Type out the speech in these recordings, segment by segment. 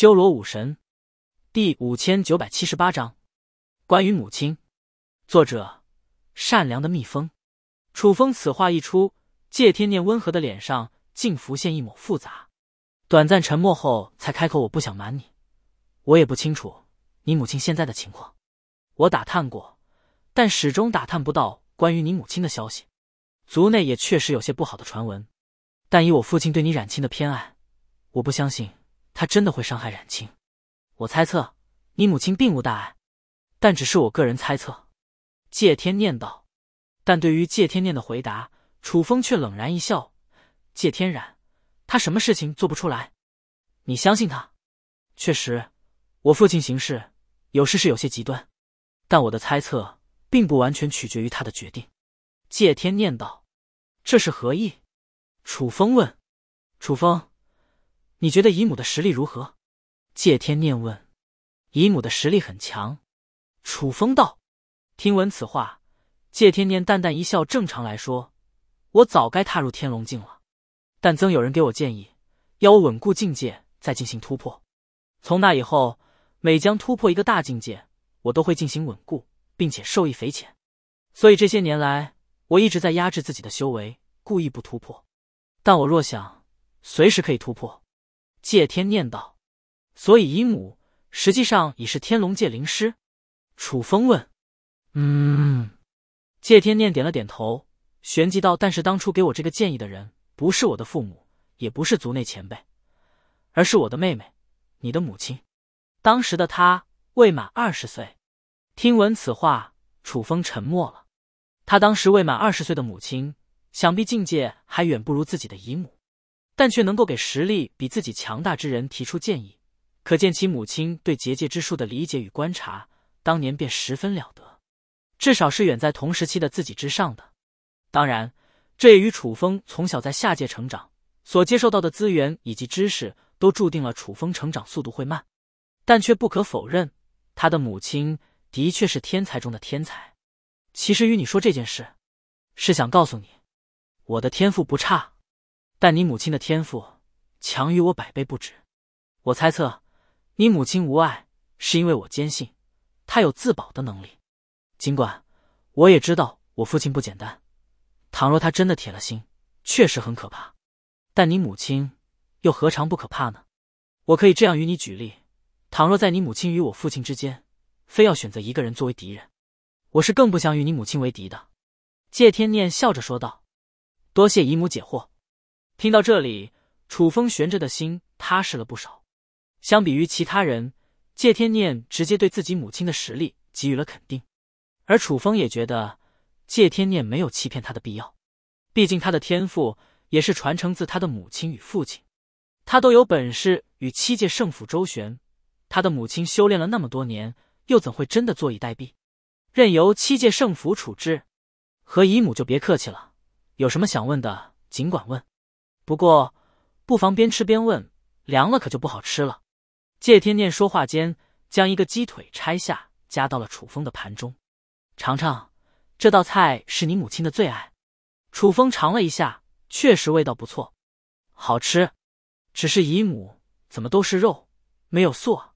修罗武神，第五千九百七十八章，关于母亲。作者：善良的蜜蜂。楚风此话一出，借天念温和的脸上竟浮现一抹复杂。短暂沉默后，才开口：“我不想瞒你，我也不清楚你母亲现在的情况。我打探过，但始终打探不到关于你母亲的消息。族内也确实有些不好的传闻，但以我父亲对你染亲的偏爱，我不相信。”他真的会伤害冉青，我猜测你母亲并无大碍，但只是我个人猜测。借天念道，但对于借天念的回答，楚风却冷然一笑。借天然，他什么事情做不出来？你相信他？确实，我父亲行事有时是有些极端，但我的猜测并不完全取决于他的决定。借天念道，这是何意？楚风问。楚风。你觉得姨母的实力如何？借天念问。姨母的实力很强。楚风道。听闻此话，借天念淡淡一笑。正常来说，我早该踏入天龙境了。但曾有人给我建议，要我稳固境界再进行突破。从那以后，每将突破一个大境界，我都会进行稳固，并且受益匪浅。所以这些年来，我一直在压制自己的修为，故意不突破。但我若想，随时可以突破。借天念道：“所以姨母实际上已是天龙界灵师。”楚风问：“嗯？”借天念点了点头，旋即道：“但是当初给我这个建议的人，不是我的父母，也不是族内前辈，而是我的妹妹，你的母亲。当时的她未满二十岁。”听闻此话，楚风沉默了。他当时未满二十岁的母亲，想必境界还远不如自己的姨母。但却能够给实力比自己强大之人提出建议，可见其母亲对结界之术的理解与观察，当年便十分了得，至少是远在同时期的自己之上的。当然，这也与楚风从小在下界成长，所接受到的资源以及知识，都注定了楚风成长速度会慢。但却不可否认，他的母亲的确是天才中的天才。其实与你说这件事，是想告诉你，我的天赋不差。但你母亲的天赋强于我百倍不止，我猜测你母亲无碍，是因为我坚信她有自保的能力。尽管我也知道我父亲不简单，倘若他真的铁了心，确实很可怕。但你母亲又何尝不可怕呢？我可以这样与你举例：倘若在你母亲与我父亲之间，非要选择一个人作为敌人，我是更不想与你母亲为敌的。”谢天念笑着说道，“多谢姨母解惑。”听到这里，楚风悬着的心踏实了不少。相比于其他人，借天念直接对自己母亲的实力给予了肯定，而楚风也觉得借天念没有欺骗他的必要。毕竟他的天赋也是传承自他的母亲与父亲，他都有本事与七界圣府周旋。他的母亲修炼了那么多年，又怎会真的坐以待毙，任由七界圣府处置？何姨母就别客气了，有什么想问的尽管问。不过，不妨边吃边问，凉了可就不好吃了。谢天念说话间，将一个鸡腿拆下，夹到了楚风的盘中，尝尝。这道菜是你母亲的最爱。楚风尝了一下，确实味道不错，好吃。只是姨母怎么都是肉，没有素啊？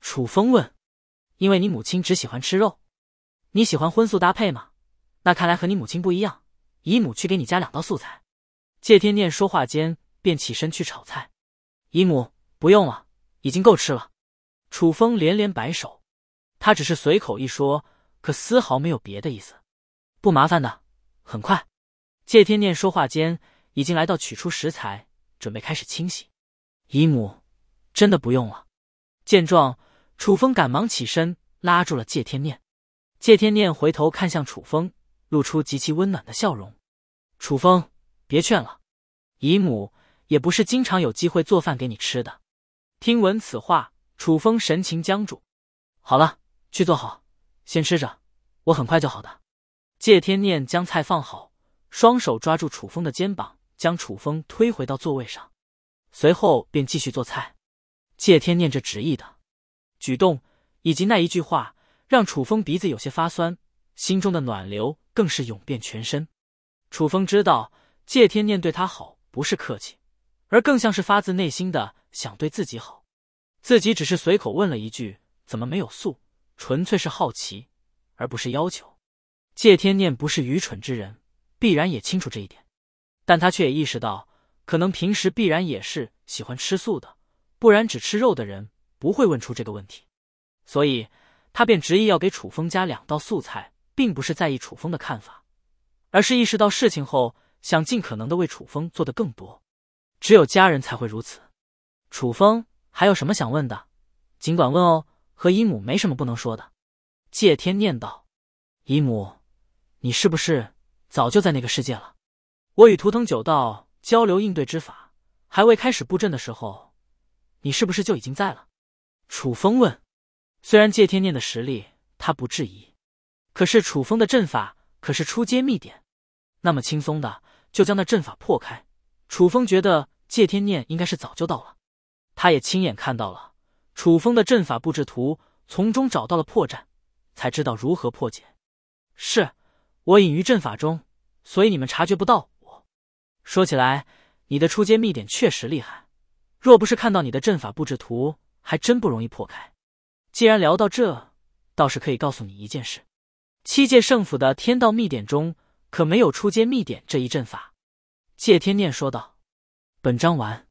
楚风问。因为你母亲只喜欢吃肉，你喜欢荤素搭配吗？那看来和你母亲不一样。姨母去给你加两道素菜。谢天念说话间便起身去炒菜，姨母不用了，已经够吃了。楚风连连摆手，他只是随口一说，可丝毫没有别的意思。不麻烦的，很快。谢天念说话间已经来到，取出食材，准备开始清洗。姨母，真的不用了。见状，楚风赶忙起身拉住了谢天念。谢天念回头看向楚风，露出极其温暖的笑容。楚风。别劝了，姨母也不是经常有机会做饭给你吃的。听闻此话，楚风神情僵住。好了，去坐好，先吃着，我很快就好的。谢天念将菜放好，双手抓住楚风的肩膀，将楚风推回到座位上，随后便继续做菜。谢天念这执意的举动以及那一句话，让楚风鼻子有些发酸，心中的暖流更是涌遍全身。楚风知道。谢天念对他好，不是客气，而更像是发自内心的想对自己好。自己只是随口问了一句“怎么没有素”，纯粹是好奇，而不是要求。谢天念不是愚蠢之人，必然也清楚这一点，但他却也意识到，可能平时必然也是喜欢吃素的，不然只吃肉的人不会问出这个问题。所以，他便执意要给楚风加两道素菜，并不是在意楚风的看法，而是意识到事情后。想尽可能的为楚风做的更多，只有家人才会如此。楚风还有什么想问的，尽管问哦，和姨母没什么不能说的。借天念道：“姨母，你是不是早就在那个世界了？我与图腾九道交流应对之法，还未开始布阵的时候，你是不是就已经在了？”楚风问。虽然借天念的实力他不质疑，可是楚风的阵法可是出阶秘典，那么轻松的。就将那阵法破开。楚风觉得借天念应该是早就到了，他也亲眼看到了楚风的阵法布置图，从中找到了破绽，才知道如何破解。是我隐于阵法中，所以你们察觉不到我。说起来，你的出阶秘典确实厉害，若不是看到你的阵法布置图，还真不容易破开。既然聊到这，倒是可以告诉你一件事：七界圣府的天道秘典中。可没有出阶密点这一阵法，借天念说道。本章完。